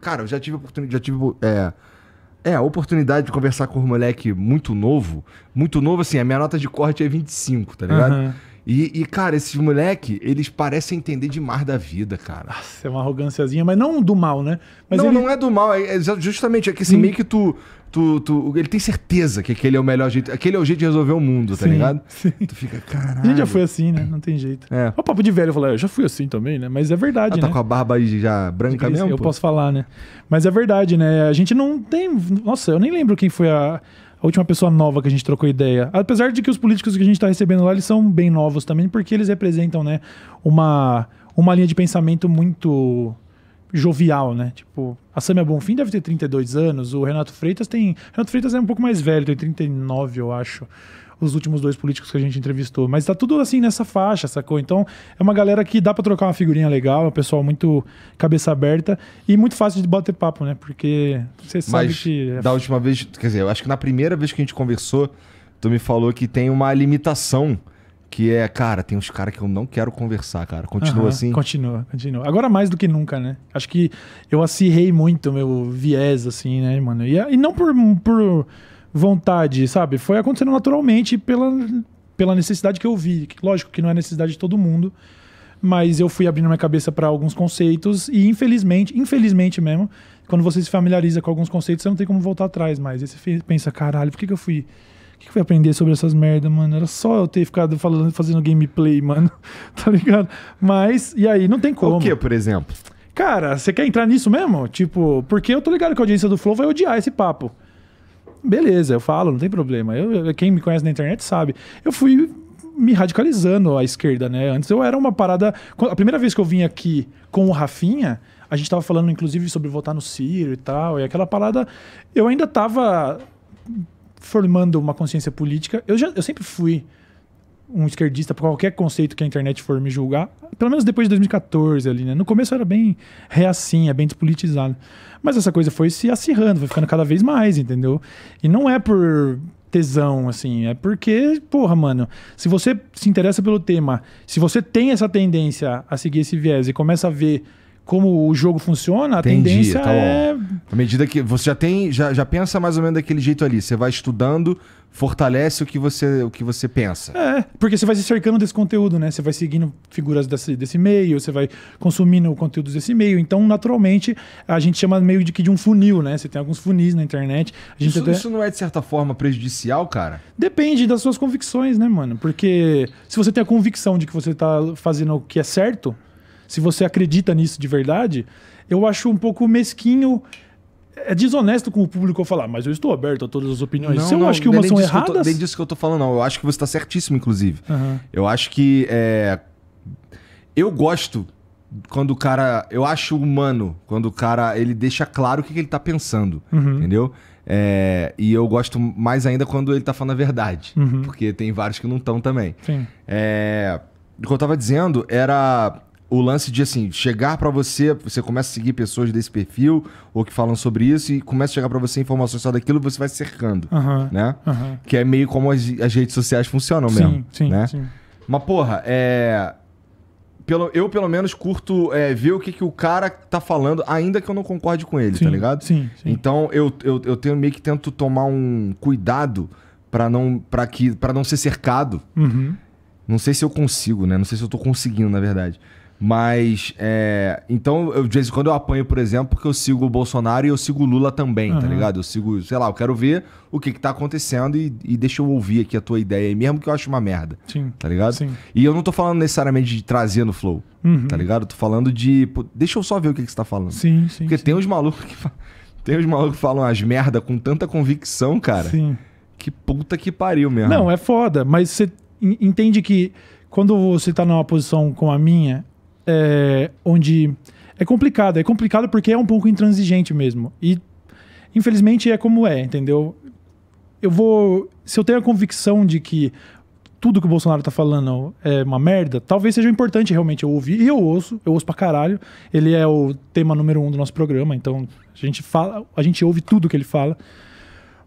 Cara, eu já tive oportunidade. Já tive. É, é, a oportunidade de conversar com um moleque muito novo. Muito novo, assim, a minha nota de corte é 25, tá ligado? Uhum. E, e, cara, esses moleque, eles parecem entender demais da vida, cara. Nossa, é uma arroganciazinha, mas não do mal, né? Mas não, ele... não é do mal, é, é justamente, é que assim, meio que tu, tu, tu. Ele tem certeza que aquele é o melhor jeito. Aquele é o jeito de resolver o mundo, tá sim, ligado? Sim. Tu fica, caralho. A gente já foi assim, né? Não tem jeito. É. O papo de velho falei, ah, eu já fui assim também, né? Mas é verdade, ah, tá né? com a barba aí já branca mesmo? Eu pô? posso falar, né? Mas é verdade, né? A gente não tem. Nossa, eu nem lembro quem foi a a última pessoa nova que a gente trocou ideia. Apesar de que os políticos que a gente está recebendo lá, eles são bem novos também, porque eles representam, né, uma, uma linha de pensamento muito jovial, né? Tipo, a Samia Bonfim deve ter 32 anos, o Renato Freitas tem... Renato Freitas é um pouco mais velho, tem 39, eu acho os últimos dois políticos que a gente entrevistou. Mas tá tudo assim nessa faixa, sacou? Então é uma galera que dá para trocar uma figurinha legal, é um pessoal muito cabeça aberta e muito fácil de bater papo, né? Porque você sabe Mas, que. É da última vez, quer dizer, eu acho que na primeira vez que a gente conversou, tu me falou que tem uma limitação. Que é, cara, tem uns caras que eu não quero conversar, cara. Continua uhum, assim? Continua, continua. Agora mais do que nunca, né? Acho que eu acirrei muito meu viés, assim, né, mano? E, e não por, por vontade, sabe? Foi acontecendo naturalmente pela, pela necessidade que eu vi. Lógico que não é necessidade de todo mundo, mas eu fui abrindo minha cabeça para alguns conceitos e infelizmente, infelizmente mesmo, quando você se familiariza com alguns conceitos, você não tem como voltar atrás mais. Aí você pensa, caralho, por que, que eu fui que, que eu fui aprender sobre essas merda, mano? Era só eu ter ficado falando, fazendo gameplay, mano. tá ligado? Mas, e aí, não tem como. O que, por exemplo? Cara, você quer entrar nisso mesmo? Tipo, porque eu tô ligado que a audiência do Flow vai odiar esse papo beleza, eu falo, não tem problema. Eu, quem me conhece na internet sabe. Eu fui me radicalizando à esquerda, né? Antes eu era uma parada. A primeira vez que eu vim aqui com o Rafinha, a gente tava falando inclusive sobre votar no Ciro e tal, e aquela parada. Eu ainda tava formando uma consciência política. Eu, já, eu sempre fui um esquerdista por qualquer conceito que a internet for me julgar, pelo menos depois de 2014 ali, né? No começo era bem reacinha, bem despolitizado. Mas essa coisa foi se acirrando, foi ficando cada vez mais, entendeu? E não é por tesão, assim, é porque, porra, mano, se você se interessa pelo tema, se você tem essa tendência a seguir esse viés e começa a ver como o jogo funciona, a Entendi, tendência tá é. À medida que você já tem, já, já pensa mais ou menos daquele jeito ali. Você vai estudando, fortalece o que você, o que você pensa. É, porque você vai se cercando desse conteúdo, né? Você vai seguindo figuras desse, desse meio, você vai consumindo conteúdos desse meio. Então, naturalmente, a gente chama meio de que de um funil, né? Você tem alguns funis na internet. isso, até... isso não é, de certa forma, prejudicial, cara? Depende das suas convicções, né, mano? Porque se você tem a convicção de que você tá fazendo o que é certo se você acredita nisso de verdade, eu acho um pouco mesquinho. É desonesto com o público eu falar, mas eu estou aberto a todas as opiniões. Não, se não, acha que é umas são erradas. nem disso que eu estou falando, não. Eu acho que você está certíssimo, inclusive. Uhum. Eu acho que. É... Eu gosto quando o cara. Eu acho humano quando o cara ele deixa claro o que, que ele está pensando. Uhum. Entendeu? É, e eu gosto mais ainda quando ele está falando a verdade. Uhum. Porque tem vários que não estão também. Sim. É, o que eu estava dizendo era o lance de assim chegar para você, você começa a seguir pessoas desse perfil ou que falam sobre isso e começa a chegar para você informações só daquilo, você vai cercando, uhum, né? Uhum. Que é meio como as, as redes sociais funcionam sim, mesmo, sim, né? Sim. Mas porra, é pelo, eu pelo menos curto é, ver o que, que o cara tá falando, ainda que eu não concorde com ele, tá sim, tá ligado? Sim, sim. Então eu, eu, eu tenho meio que tento tomar um cuidado para não para que para não ser cercado. Uhum. Não sei se eu consigo, né? Não sei se eu tô conseguindo, na verdade. Mas, é, então, eu, de vez em quando eu apanho, por exemplo, porque eu sigo o Bolsonaro e eu sigo o Lula também, uhum. tá ligado? Eu sigo, sei lá, eu quero ver o que, que tá acontecendo e, e deixa eu ouvir aqui a tua ideia aí, mesmo que eu ache uma merda. Sim. Tá ligado? Sim. E eu não tô falando necessariamente de trazer no flow, uhum. tá ligado? Eu tô falando de. Pô, deixa eu só ver o que, que você tá falando. Sim, sim. Porque sim. tem uns malucos que. Tem uns malucos que falam as merda com tanta convicção, cara. Sim. Que puta que pariu mesmo. Não, é foda, mas você entende que quando você tá numa posição como a minha, é, onde é complicado. É complicado porque é um pouco intransigente mesmo. E, infelizmente, é como é, entendeu? Eu vou. Se eu tenho a convicção de que tudo que o Bolsonaro tá falando é uma merda, talvez seja importante realmente eu ouvir. E eu ouço, eu ouço pra caralho. Ele é o tema número um do nosso programa, então a gente fala, a gente ouve tudo que ele fala.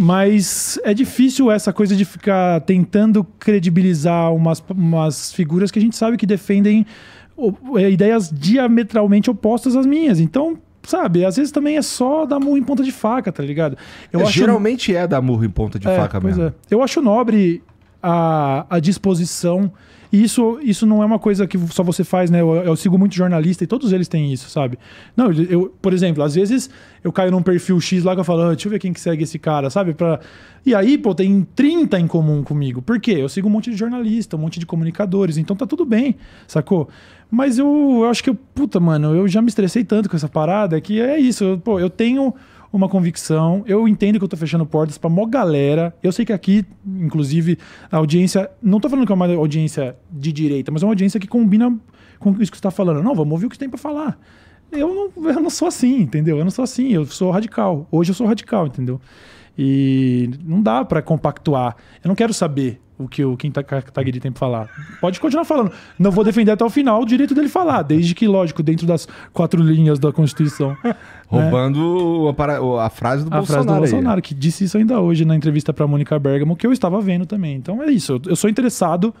Mas é difícil essa coisa de ficar tentando credibilizar umas, umas figuras que a gente sabe que defendem é, ideias diametralmente opostas às minhas. Então, sabe? Às vezes também é só dar murro em ponta de faca, tá ligado? Eu é, acho... Geralmente é dar murro em ponta de é, faca mesmo. É. Eu acho nobre a, a disposição e isso, isso não é uma coisa que só você faz, né? Eu, eu sigo muito jornalista e todos eles têm isso, sabe? Não, eu, por exemplo, às vezes eu caio num perfil X lá que eu falo, ah, deixa eu ver quem que segue esse cara, sabe? Pra... E aí, pô, tem 30 em comum comigo. Por quê? Eu sigo um monte de jornalista, um monte de comunicadores, então tá tudo bem, sacou? Mas eu, eu acho que, eu, puta, mano, eu já me estressei tanto com essa parada que é isso. Eu, pô, eu tenho uma convicção. Eu entendo que eu tô fechando portas pra mó galera. Eu sei que aqui, inclusive, a audiência. Não tô falando que é uma audiência de direita, mas é uma audiência que combina com isso que você tá falando. Não, vamos ouvir o que você tem pra falar. Eu não, eu não sou assim, entendeu? Eu não sou assim, eu sou radical. Hoje eu sou radical, entendeu? E não dá para compactuar. Eu não quero saber o que o Kim Kataguiri tem pra falar. Pode continuar falando. Não vou defender até o final o direito dele falar, desde que, lógico, dentro das quatro linhas da Constituição. Né? Roubando né? a, frase do a Bolsonaro. A frase do Bolsonaro, aí. Né? que disse isso ainda hoje na entrevista pra Mônica Bergamo, que eu estava vendo também. Então é isso. Eu, eu sou interessado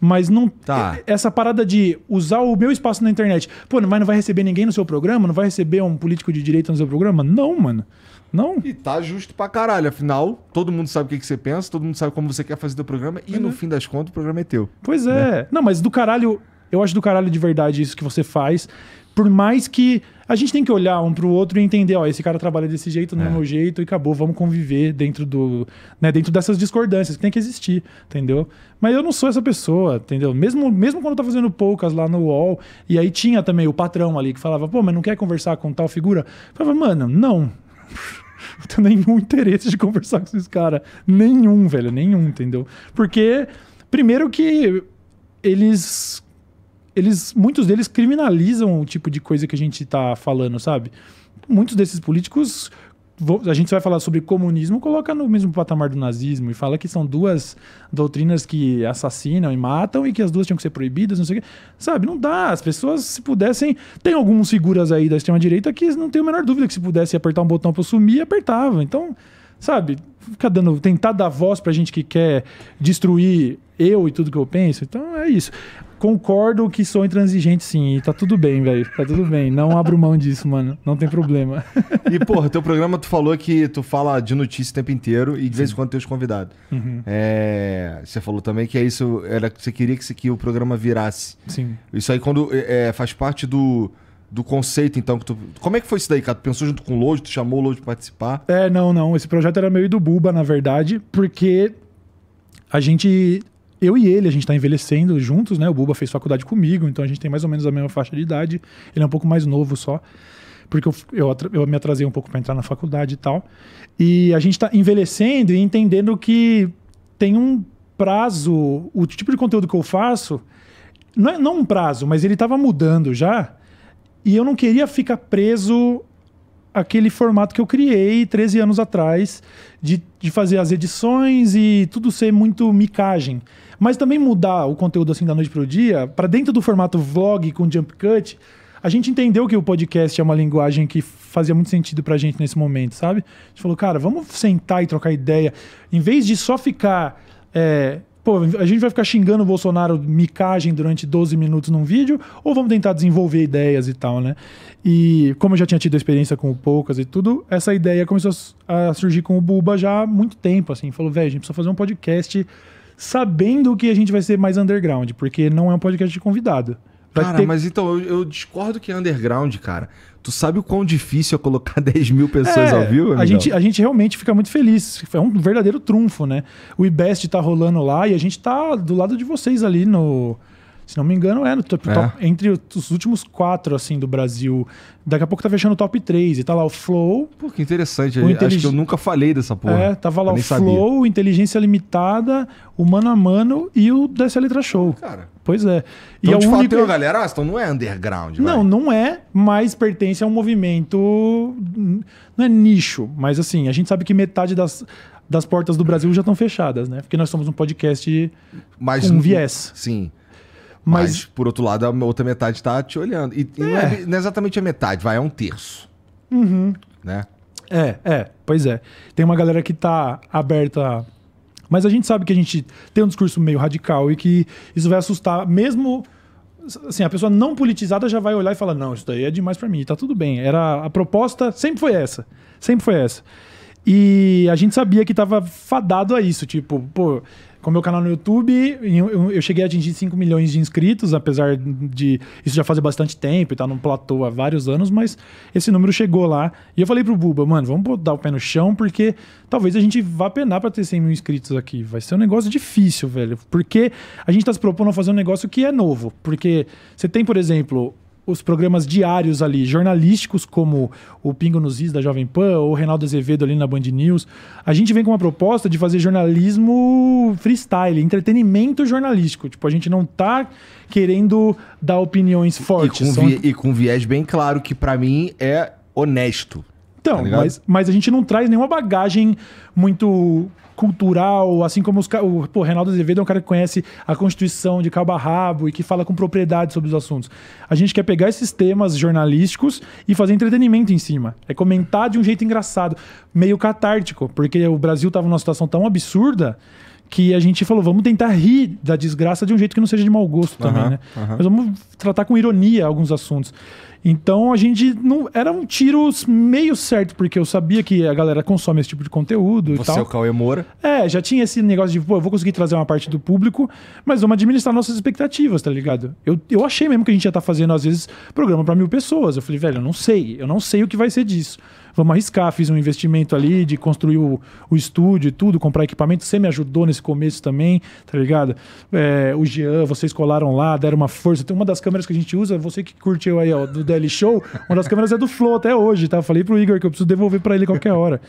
mas não. Tá. É, essa parada de usar o meu espaço na internet. Pô, mas não vai receber ninguém no seu programa? Não vai receber um político de direita no seu programa? Não, mano. Não. E tá justo pra caralho. Afinal, todo mundo sabe o que, que você pensa, todo mundo sabe como você quer fazer o programa e, uhum. no é. fim das contas, o programa é teu. Pois né? é. Né? Não, mas do caralho eu acho do caralho de verdade isso que você faz. Por mais que a gente tem que olhar um pro outro e entender, ó, esse cara trabalha desse jeito, não é, é. meu jeito, e acabou, vamos conviver dentro do. Né, dentro dessas discordâncias que tem que existir, entendeu? Mas eu não sou essa pessoa, entendeu? Mesmo, mesmo quando eu fazendo poucas lá no UOL, e aí tinha também o patrão ali que falava, pô, mas não quer conversar com tal figura? Eu falava, mano, não. não tenho nenhum interesse de conversar com esses caras. Nenhum, velho, nenhum, entendeu? Porque, primeiro que eles eles, muitos deles criminalizam o tipo de coisa que a gente está falando, sabe? Muitos desses políticos a gente vai falar sobre comunismo, coloca no mesmo patamar do nazismo e fala que são duas doutrinas que assassinam e matam e que as duas tinham que ser proibidas, não sei o quê. Sabe, não dá. As pessoas, se pudessem. Tem algumas figuras aí da extrema-direita que não tem a menor dúvida que se pudesse apertar um botão para sumir, apertava. Então, sabe, ficar dando. tentar dar voz pra gente que quer destruir eu e tudo que eu penso. Então é isso concordo que sou intransigente, sim. E tá tudo bem, velho. Tá tudo bem. Não abro mão disso, mano. Não tem problema. E, porra, teu programa, tu falou que tu fala de notícia o tempo inteiro e de sim. vez em quando tem os convidados. Uhum. É, você falou também que é isso. Era, você queria que, que o programa virasse. Sim. Isso aí quando é, é, faz parte do do conceito, então, que tu... Como é que foi isso daí, cara? Tu pensou junto com o Load, tu chamou o Load pra participar? É, não, não. Esse projeto era meio do Buba, na verdade, porque a gente eu e ele, a gente está envelhecendo juntos, né? O Buba fez faculdade comigo, então a gente tem mais ou menos a mesma faixa de idade. Ele é um pouco mais novo só, porque eu, eu, eu me atrasei um pouco para entrar na faculdade e tal. E a gente está envelhecendo e entendendo que tem um prazo, o tipo de conteúdo que eu faço, não, é, não um prazo, mas ele estava mudando já. E eu não queria ficar preso aquele formato que eu criei 13 anos atrás, de, de fazer as edições e tudo ser muito micagem. Mas também mudar o conteúdo assim da noite para o dia, para dentro do formato vlog com jump cut, a gente entendeu que o podcast é uma linguagem que fazia muito sentido a gente nesse momento, sabe? A gente falou, cara, vamos sentar e trocar ideia. Em vez de só ficar é, pô, a gente vai ficar xingando o Bolsonaro micagem durante 12 minutos num vídeo, ou vamos tentar desenvolver ideias e tal, né? E como eu já tinha tido experiência com o Poucas e tudo, essa ideia começou a surgir com o Buba já há muito tempo, assim. Falou, velho, a gente precisa fazer um podcast sabendo que a gente vai ser mais underground, porque não é um podcast de convidado. Cara, ter... mas então, eu, eu, discordo que é underground, cara. Tu sabe o quão difícil é colocar 10 mil pessoas é, ao vivo? A gente, a gente realmente fica muito feliz. É um verdadeiro trunfo, né? O IBEST tá rolando lá e a gente tá do lado de vocês ali no se não me engano, é no top, é. top entre os últimos quatro, assim, do Brasil. Daqui a pouco tá fechando o top 3 e tá lá o Flow. Pô, que interessante. Intelig... Acho que eu nunca falei dessa porra. É, tava lá eu o Flow, sabia. Inteligência Limitada, o Mano a Mano e o dessa letra show. Cara. Pois é. Então, e é o único... fato, galera, ah, então não é underground, Não, vai. não é, mas pertence a um movimento... Não é nicho, mas assim, a gente sabe que metade das das portas do Brasil já estão fechadas, né? Porque nós somos um podcast Mas, com viés. Sim. Mas, Mas, por outro lado, a outra metade tá te olhando. E, é. não, é, é. não, é, exatamente a metade, vai, é um terço. Uhum. Né? É, é, pois é. Tem uma galera que tá aberta. Mas a gente sabe que a gente tem um discurso meio radical e que isso vai assustar, mesmo. Assim, a pessoa não politizada já vai olhar e falar: não, isso daí é demais para mim, tá tudo bem. Era A proposta sempre foi essa. Sempre foi essa. E a gente sabia que tava fadado a isso. Tipo, pô, com o meu canal no YouTube, eu, eu cheguei a atingir 5 milhões de inscritos, apesar de isso já fazer bastante tempo e tá num platô há vários anos, mas esse número chegou lá. E eu falei pro Buba, mano, vamos dar o pé no chão, porque talvez a gente vá penar para ter 100 mil inscritos aqui. Vai ser um negócio difícil, velho. Porque a gente tá se propondo a fazer um negócio que é novo. Porque você tem, por exemplo, os programas diários ali, jornalísticos como o Pingo nos Is da Jovem Pan ou o Reinaldo Azevedo ali na Band News. A gente vem com uma proposta de fazer jornalismo freestyle, entretenimento jornalístico. Tipo, a gente não tá querendo dar opiniões fortes. E com, vi... e com viés bem claro que para mim é honesto. Então, tá mas, mas a gente não traz nenhuma bagagem muito cultural, assim como os, o pô, Reinaldo Azevedo é um cara que conhece a Constituição de cabo a rabo e que fala com propriedade sobre os assuntos. A gente quer pegar esses temas jornalísticos e fazer entretenimento em cima. É comentar de um jeito engraçado, meio catártico, porque o Brasil estava numa situação tão absurda que a gente falou, vamos tentar rir da desgraça de um jeito que não seja de mau gosto uhum, também, né? Uhum. Mas vamos tratar com ironia alguns assuntos. Então a gente não. Era um tiro meio certo, porque eu sabia que a galera consome esse tipo de conteúdo Você e tal. é o Cauê Moura. É, já tinha esse negócio de, pô, eu vou conseguir trazer uma parte do público, mas vamos administrar nossas expectativas, tá ligado? Eu, eu achei mesmo que a gente ia estar tá fazendo, às vezes, programa para mil pessoas. Eu falei, velho, eu não sei, eu não sei o que vai ser disso. Vamos arriscar, fiz um investimento ali de construir o, o estúdio e tudo, comprar equipamento. Você me ajudou nesse começo também, tá ligado? É, o Jean, vocês colaram lá, deram uma força. Tem uma das câmeras que a gente usa, você que curtiu aí, ó, do DL Show, uma das câmeras é do Flow até hoje, tá? falei pro Igor que eu preciso devolver para ele qualquer hora.